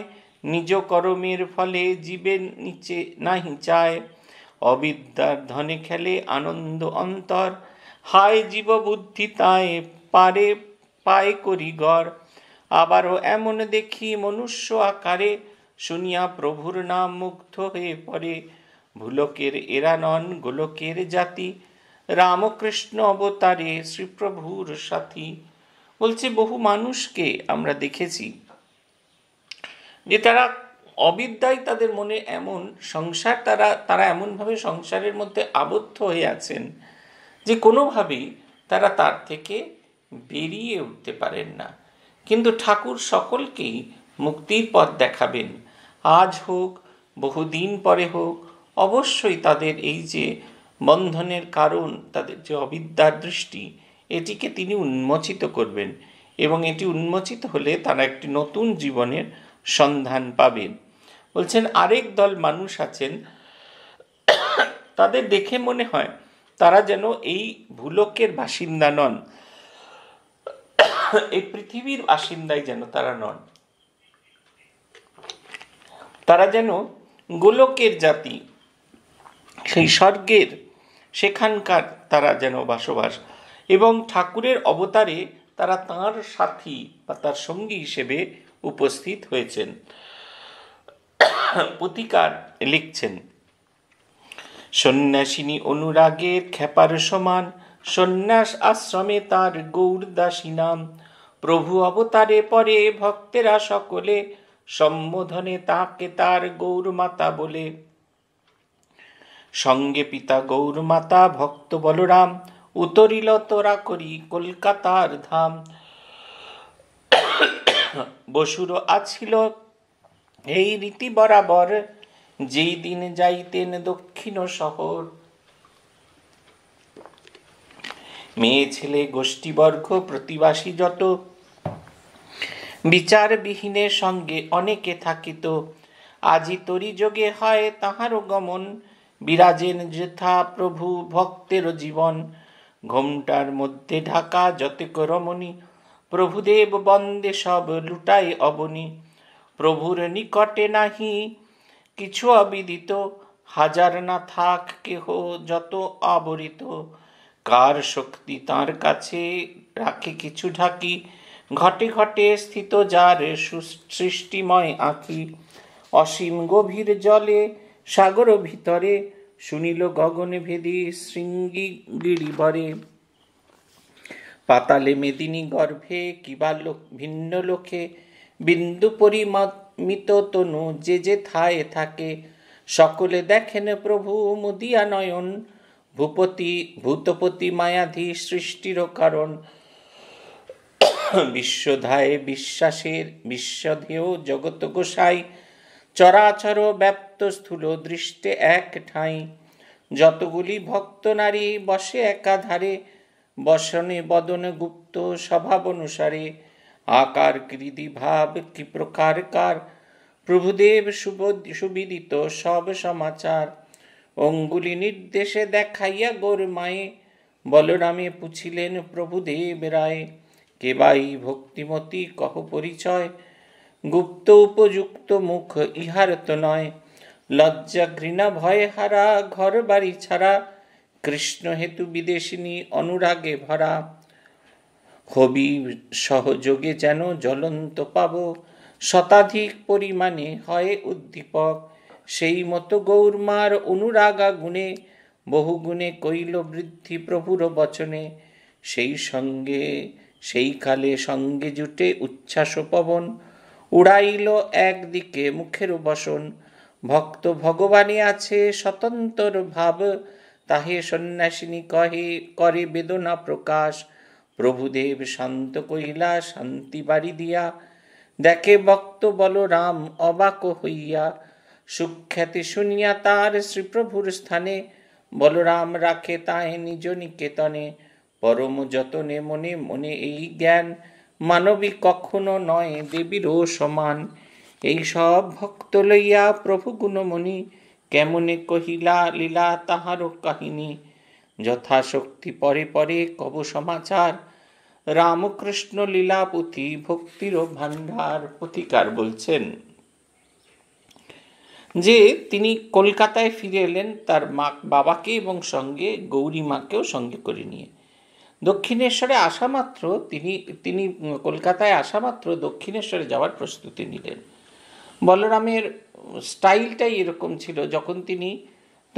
Speaker 1: নিজ করমের ফলে জীবে নিচে নাহি চায় অবিদ্যার ধনে খেলে আনন্দ অন্তর হায় জীব বুদ্ধি তায় পারে পায় করি গড় আবারও এমন দেখি মনুষ্য আকারে শুনিয়া প্রভুর নাম মুগ্ধ হয়ে পড়ে ভুলকের এরা নন গোলকের জাতি রামকৃষ্ণ অবতারে শ্রীপ্রভুর সাথী বলছে বহু মানুষকে আমরা দেখেছি যে তারা অবিদ্যায় তাদের মনে এমন সংসার তারা তারা এমনভাবে সংসারের মধ্যে আবদ্ধ হয়ে আছেন যে কোনোভাবেই তারা তার থেকে বেরিয়ে উঠতে পারেন না কিন্তু ঠাকুর সকলকেই মুক্তির পথ দেখাবেন আজ হোক বহুদিন পরে হোক অবশ্যই তাদের এই যে বন্ধনের কারণ তাদের যে অবিদ্যার দৃষ্টি এটিকে তিনি উন্মোচিত করবেন এবং এটি উন্মোচিত হলে তারা একটি নতুন জীবনের সন্ধান পাবেন বলছেন আরেক দল মানুষ আছেন তাদের দেখে মনে হয় তারা যেন এই ভূলোকের বাসিন্দা নন এই পৃথিবীর বাসিন্দাই যেন তারা নন তারা যেন গোলকের জাতি সেই স্বর্গের সেখানকার তারা যেন বসবাস এবং ঠাকুরের অবতারে তারা তার সাথী বা তার সঙ্গী হিসেবে উপস্থিত হয়েছেন পতিকার লিখছেন সন্ন্যাসিনী অনুরাগের খেপার সমান সন্ন্যাস আশ্রমে তার গৌরদাসী নাম প্রভু অবতারে পরে ভক্তেরা সকলে সম্বোধনে তাকে তার গৌরমাতা বলে সঙ্গে পিতা গৌরমাতা ভক্ত বলরাম উতরিল তোরা করি কলকাতার ধাম বসুর আছিল এই রীতি বরাবর যেই দিন যাইতেন দক্ষিণ শহর মেয়ে ছেলে গোষ্ঠীবর্গ প্রতিবাসী যত বিচারবিহীনের সঙ্গে অনেকে থাকিত আজি তরিযোগে হয় তাহারও গমন বিরাজেন যথা প্রভু ভক্তেরও জীবন ঘোমটার মধ্যে ঢাকা যত রমণী প্রভুদেব বন্দে সব লুটাই অবনী প্রভুর নিকটে নাহি কিছু অবিদিত হাজার না থাক কেহ যত আবরিত কার শক্তি তার কাছে রাখে কিছু ঢাকি ঘটে ঘটে স্থিত যার সৃষ্টিময় আঁকি অসীম গভীর জলে সাগর ভিতরে শুনিল গগনে ভেদি শৃঙ্গি বরে পাতালে মেদিনী গর্ভে কিবা ভিন্ন লোকে বিন্দু পরিমিত তনু যে যে থায়ে থাকে সকলে দেখেন প্রভু মুদিয়া নয়ন ভূপতি ভূতপতি মায়াধি সৃষ্টির কারণ বিশ্বধায় বিশ্বাসের বিশ্বধেয় জগত গোসাই চরাচর ব্যপ্ত স্থূল দৃষ্টে এক ঠাঁই যতগুলি ভক্ত নারী বসে একাধারে বসনে বদন গুপ্ত স্বভাব অনুসারে আকার কৃদি ভাব কি প্রকার কার প্রভুদেব সুবিদিত সব সমাচার অঙ্গুলি নির্দেশে দেখাইয়া গোর মায়ে বলরামে পুছিলেন প্রভুদেব রায় কেবাই ভক্তিমতি কহ পরিচয় গুপ্ত উপযুক্ত মুখ ইহার তো নয় লজ্জা ঘৃণা ভয়ে হারা ঘর বাড়ি ছাড়া কৃষ্ণ হেতু বিদেশিনী অনুরাগে ভরা হবি সহযোগে যেন জ্বলন্ত পাব শতাধিক পরিমাণে হয় উদ্দীপক সেই মতো গৌরমার অনুরাগা গুণে বহুগুণে কৈল বৃদ্ধি প্রভুর বচনে সেই সঙ্গে সেইকালে সঙ্গে জুটে উচ্ছ্বাস পবন উড়াইল একদিকে মুখের বসন ভক্ত ভগবানে আছে স্বতন্ত্র ভাব তাহে সন্ন্যাসিনী কহে করে বেদনা প্রকাশ প্রভুদেব শান্ত কইলা শান্তি বাড়ি দিয়া দেখে ভক্ত বলরাম অবাক হইয়া সুখ্যাতি শুনিয়া তার শ্রীপ্রভুর স্থানে বলরাম রাখে তাহে নিজ নিকেতনে পরম যতনে মনে মনে এই জ্ঞান মানবিক কখনো নয় দেবীরও সমান এই সব ভক্ত লইয়া প্রভু গুণমণি কেমনে কহিলা লীলা তাহারও কাহিনী যথাশক্তি পরে পরে কব সমাচার রামকৃষ্ণ লীলা পুঁথি ভক্তিরও ভাণ্ডার পুথিকার বলছেন যে তিনি কলকাতায় ফিরে এলেন তার মা বাবাকে এবং সঙ্গে গৌরী মাকেও সঙ্গে করে নিয়ে দক্ষিণেশ্বরে আসা মাত্র তিনি তিনি কলকাতায় আসা মাত্র দক্ষিণেশ্বরে যাওয়ার প্রস্তুতি নিলেন বলরামের স্টাইলটাই এরকম ছিল যখন তিনি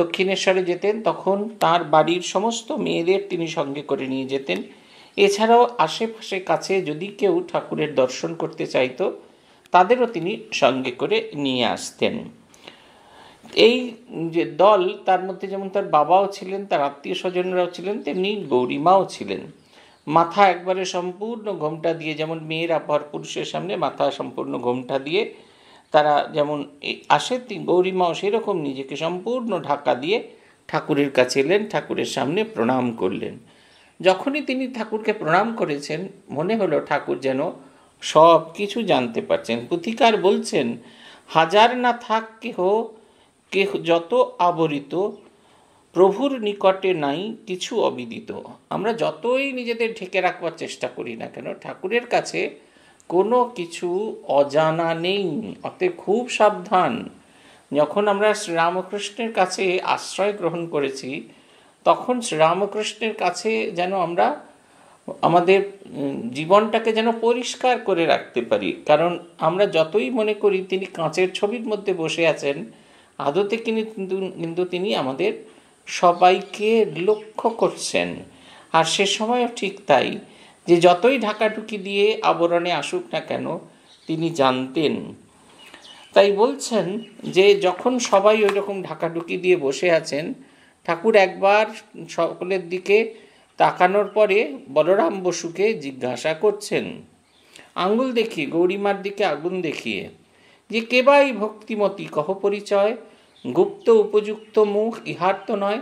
Speaker 1: দক্ষিণেশ্বরে যেতেন তখন তার বাড়ির সমস্ত মেয়েদের তিনি সঙ্গে করে নিয়ে যেতেন এছাড়াও আশেপাশে কাছে যদি কেউ ঠাকুরের দর্শন করতে চাইতো তাদেরও তিনি সঙ্গে করে নিয়ে আসতেন এই যে দল তার মধ্যে যেমন তার বাবাও ছিলেন তার আত্মীয় স্বজনরাও ছিলেন তেমনি গৌরীমাও ছিলেন মাথা একবারে সম্পূর্ণ ঘোমটা দিয়ে যেমন মেয়েরা ভর পুরুষের সামনে মাথা সম্পূর্ণ ঘোমটা দিয়ে তারা যেমন আসে গৌরীমাও সেরকম নিজেকে সম্পূর্ণ ঢাকা দিয়ে ঠাকুরের কাছে এলেন ঠাকুরের সামনে প্রণাম করলেন যখনই তিনি ঠাকুরকে প্রণাম করেছেন মনে হলো ঠাকুর যেন সব কিছু জানতে পারছেন পুথিকার বলছেন হাজার না থাক কেহ কেহ যত আবরিত প্রভুর নিকটে নাই কিছু অবিদিত আমরা যতই নিজেদের ঢেকে রাখবার চেষ্টা করি না কেন ঠাকুরের কাছে কোনো কিছু অজানা নেই অতএব খুব সাবধান যখন আমরা শ্রীরামকৃষ্ণের কাছে আশ্রয় গ্রহণ করেছি তখন শ্রীরামকৃষ্ণের কাছে যেন আমরা আমাদের জীবনটাকে যেন পরিষ্কার করে রাখতে পারি কারণ আমরা যতই মনে করি তিনি কাঁচের ছবির মধ্যে বসে আছেন আদতে কিন্তু কিন্তু তিনি আমাদের সবাইকে লক্ষ্য করছেন আর সে সময়ও ঠিক তাই যে যতই ঢাকাঢুকি দিয়ে আবরণে আসুক না কেন তিনি জানতেন তাই বলছেন যে যখন সবাই ওই রকম ঢাকাঢুকি দিয়ে বসে আছেন ঠাকুর একবার সকলের দিকে তাকানোর পরে বলরাম বসুকে জিজ্ঞাসা করছেন আঙ্গুল দেখি গৌরীমার দিকে আগুন দেখিয়ে যে কেবাই ভক্তিমতী কহ পরিচয় গুপ্ত উপযুক্ত মুখ ইহার তো নয়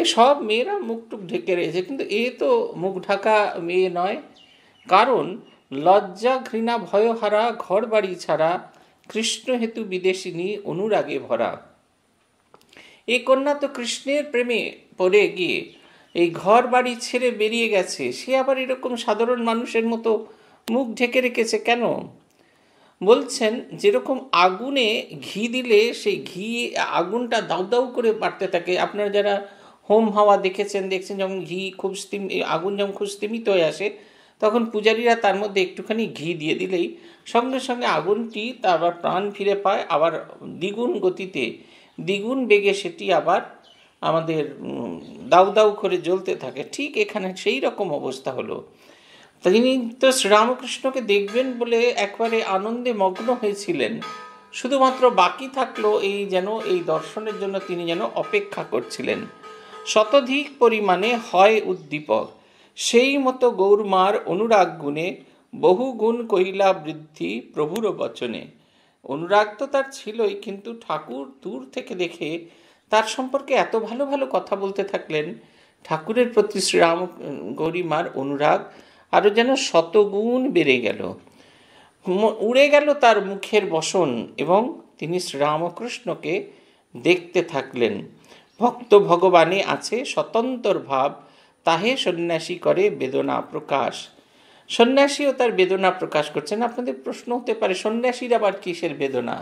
Speaker 1: এ সব মেয়েরা মুখটুক ঢেকে রয়েছে কিন্তু এ তো মুখ ঢাকা মেয়ে নয় কারণ লজ্জা ঘৃণা ভয়হারা ঘর বাড়ি ছাড়া কৃষ্ণ হেতু বিদেশিনী অনুরাগে ভরা এ কন্যা তো কৃষ্ণের প্রেমে পড়ে গিয়ে এই ঘর বাড়ি ছেড়ে বেরিয়ে গেছে সে আবার এরকম সাধারণ মানুষের মতো মুখ ঢেকে রেখেছে কেন বলছেন যেরকম আগুনে ঘি দিলে সেই ঘি আগুনটা দাউ দাউ করে বাড়তে থাকে আপনারা যারা হোম হাওয়া দেখেছেন দেখছেন যখন ঘি খুব স্তিম আগুন যখন খুব স্তিমিত হয়ে আসে তখন পূজারীরা তার মধ্যে একটুখানি ঘি দিয়ে দিলেই সঙ্গে সঙ্গে আগুনটি তারপর প্রাণ ফিরে পায় আবার দ্বিগুণ গতিতে দ্বিগুণ বেগে সেটি আবার আমাদের দাউ দাউ করে জ্বলতে থাকে ঠিক এখানে সেই রকম অবস্থা হলো তিনি তো শ্রীরামকৃষ্ণকে দেখবেন বলে একবারে আনন্দে মগ্ন হয়েছিলেন শুধুমাত্র বাকি থাকলো এই যেন এই দর্শনের জন্য তিনি যেন অপেক্ষা করছিলেন শতধিক পরিমাণে হয় উদ্দীপক সেই মতো গৌরমার অনুরাগ গুণে বহু গুণ কহিলা বৃদ্ধি প্রভুর বচনে অনুরাগ তো তার ছিলই কিন্তু ঠাকুর দূর থেকে দেখে তার সম্পর্কে এত ভালো ভালো কথা বলতে থাকলেন ঠাকুরের প্রতি শ্রীরাম গৌরীমার অনুরাগ আরও যেন শতগুণ বেড়ে গেল উড়ে গেল তার মুখের বসন এবং তিনি শ্রীরামকৃষ্ণকে দেখতে থাকলেন ভক্ত ভগবানে আছে স্বতন্ত্র ভাব তাহে সন্ন্যাসী করে বেদনা প্রকাশ সন্ন্যাসীও তার বেদনা প্রকাশ করছেন আপনাদের প্রশ্ন হতে পারে সন্ন্যাসীর আবার কিসের বেদনা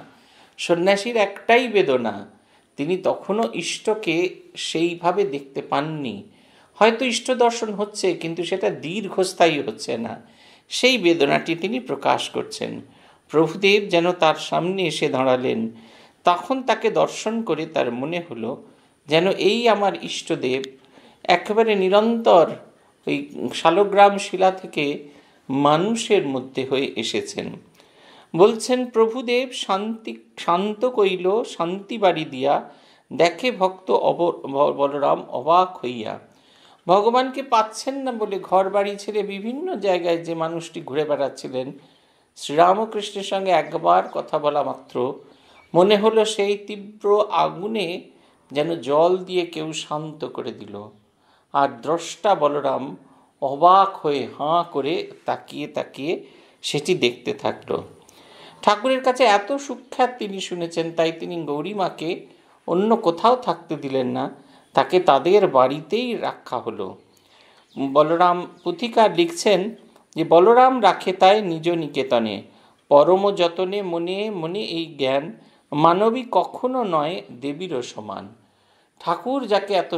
Speaker 1: সন্ন্যাসীর একটাই বেদনা তিনি তখনও ইষ্টকে সেইভাবে দেখতে পাননি হয়তো ইষ্ট দর্শন হচ্ছে কিন্তু সেটা দীর্ঘস্থায়ী হচ্ছে না সেই বেদনাটি তিনি প্রকাশ করছেন প্রভুদেব যেন তার সামনে এসে দাঁড়ালেন তখন তাকে দর্শন করে তার মনে হলো যেন এই আমার ইষ্টদেব একেবারে নিরন্তর ওই শালগ্রাম শিলা থেকে মানুষের মধ্যে হয়ে এসেছেন বলছেন প্রভুদেব শান্তি শান্ত কইল শান্তি বাড়ি দিয়া দেখে ভক্ত অব বলরাম অবাক হইয়া ভগবানকে পাচ্ছেন না বলে ঘর বাড়ি ছেড়ে বিভিন্ন জায়গায় যে মানুষটি ঘুরে বেড়াচ্ছিলেন শ্রীরামকৃষ্ণের সঙ্গে একবার কথা বলা মাত্র মনে হলো সেই তীব্র আগুনে যেন জল দিয়ে কেউ শান্ত করে দিল আর দ্রষ্টা বলরাম অবাক হয়ে হাঁ করে তাকিয়ে তাকিয়ে সেটি দেখতে থাকল ঠাকুরের কাছে এত সুখ্যাত তিনি শুনেছেন তাই তিনি গৌরীমাকে অন্য কোথাও থাকতে দিলেন না তাকে তাদের বাড়িতেই রাখা হলো বলরাম পুথিকার লিখছেন যে বলরাম রাখে তাই নিজ নিকেতনে পরম যতনে মনে মনে এই জ্ঞান মানবী কখনো নয় দেবীরও সমান ঠাকুর যাকে এত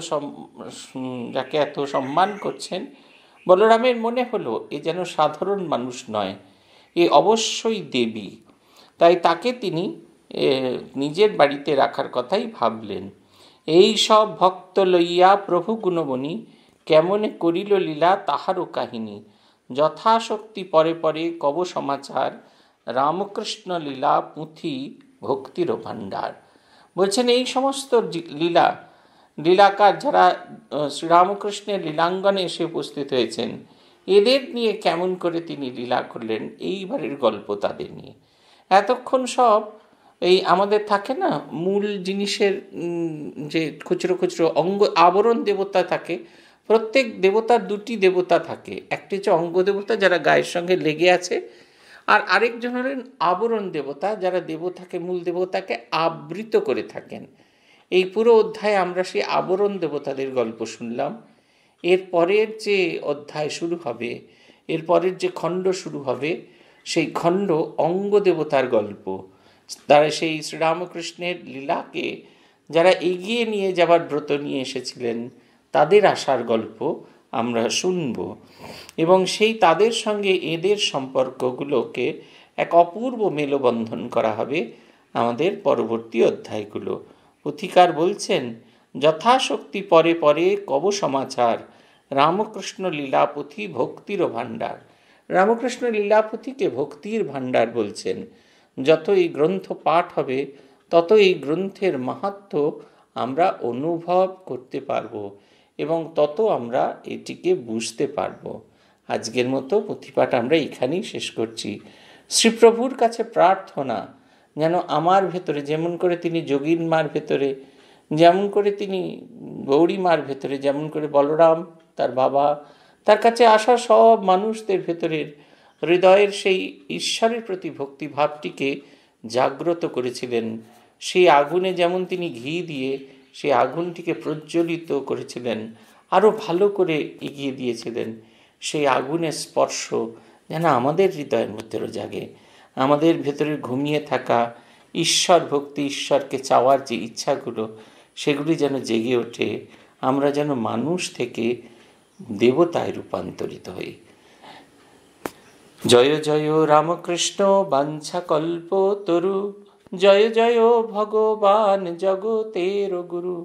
Speaker 1: যাকে এত সম্মান করছেন বলরামের মনে হলো এ যেন সাধারণ মানুষ নয় এ অবশ্যই দেবী তাই তাকে তিনি নিজের বাড়িতে রাখার কথাই ভাবলেন এই সব ভক্ত লইয়া প্রভু গুণবণী কেমনে করিল লীলা তাহারও কাহিনী যথাশক্তি পরে পরে কব সমাচার রামকৃষ্ণ লীলা পুঁথি ভক্তির ভাণ্ডার বলছেন এই সমস্ত লীলা লীলাকার যারা শ্রীরামকৃষ্ণের লীলাঙ্গনে এসে উপস্থিত হয়েছেন এদের নিয়ে কেমন করে তিনি লীলা করলেন এইবারের গল্প তাদের নিয়ে এতক্ষণ সব এই আমাদের থাকে না মূল জিনিসের যে খুচরো খুচরো অঙ্গ আবরণ দেবতা থাকে প্রত্যেক দেবতার দুটি দেবতা থাকে একটি হচ্ছে অঙ্গ দেবতা যারা গায়ের সঙ্গে লেগে আছে আর আরেকজন হলেন আবরণ দেবতা যারা দেবতাকে মূল দেবতাকে আবৃত করে থাকেন এই পুরো অধ্যায়ে আমরা সেই আবরণ দেবতাদের গল্প শুনলাম এর পরের যে অধ্যায় শুরু হবে এর পরের যে খণ্ড শুরু হবে সেই খণ্ড অঙ্গ দেবতার গল্প তারা সেই শ্রীরামকৃষ্ণের লীলাকে যারা এগিয়ে নিয়ে যাবার ব্রত নিয়ে এসেছিলেন তাদের আসার গল্প আমরা শুনব এবং সেই তাদের সঙ্গে এদের সম্পর্কগুলোকে এক অপূর্ব মেলবন্ধন করা হবে আমাদের পরবর্তী অধ্যায়গুলো পথিকার বলছেন যথাশক্তি পরে পরে কব সমাচার রামকৃষ্ণ লীলাপথি ভক্তির ভাণ্ডার রামকৃষ্ণ লীলাপথিকে ভক্তির ভাণ্ডার বলছেন যত এই গ্রন্থ পাঠ হবে তত এই গ্রন্থের মাহাত্ম আমরা অনুভব করতে পারব এবং তত আমরা এটিকে বুঝতে পারব আজকের মতো পুঁথিপাঠ আমরা এখানেই শেষ করছি শ্রীপ্রভুর কাছে প্রার্থনা যেন আমার ভেতরে যেমন করে তিনি যোগীন মার ভেতরে যেমন করে তিনি গৌরী মার ভেতরে যেমন করে বলরাম তার বাবা তার কাছে আসা সব মানুষদের ভেতরের হৃদয়ের সেই ঈশ্বরের প্রতি ভক্তিভাবটিকে জাগ্রত করেছিলেন সেই আগুনে যেমন তিনি ঘি দিয়ে সেই আগুনটিকে প্রজ্বলিত করেছিলেন আরও ভালো করে এগিয়ে দিয়েছিলেন সেই আগুনের স্পর্শ যেন আমাদের হৃদয়ের মধ্যেও জাগে আমাদের ভেতরে ঘুমিয়ে থাকা ঈশ্বর ভক্তি ঈশ্বরকে চাওয়ার যে ইচ্ছাগুলো সেগুলি যেন জেগে ওঠে আমরা যেন মানুষ থেকে দেবতায় রূপান্তরিত হই জয় জয় রামকৃষ্ণ কল্প তরু জয় জয় ভগবান জগতের গুরু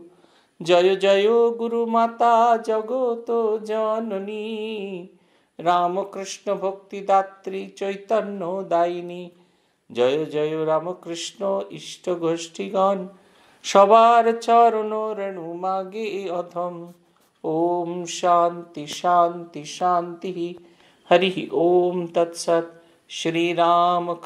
Speaker 1: জয় জয় গুরু মাতা জগত জননী রামকৃষ্ণ ভক্তিদাত্রী চৈতন্য দায়িনী জয় জয় রামকৃষ্ণ ইষ্ট গোষ্ঠীগণ সবার চরণ রেণু মাগে অধম ওম শান্তি শান্তি শান্তি हरिः ओं तत्सत् श्रीरामकृष्णार्पणमस्तु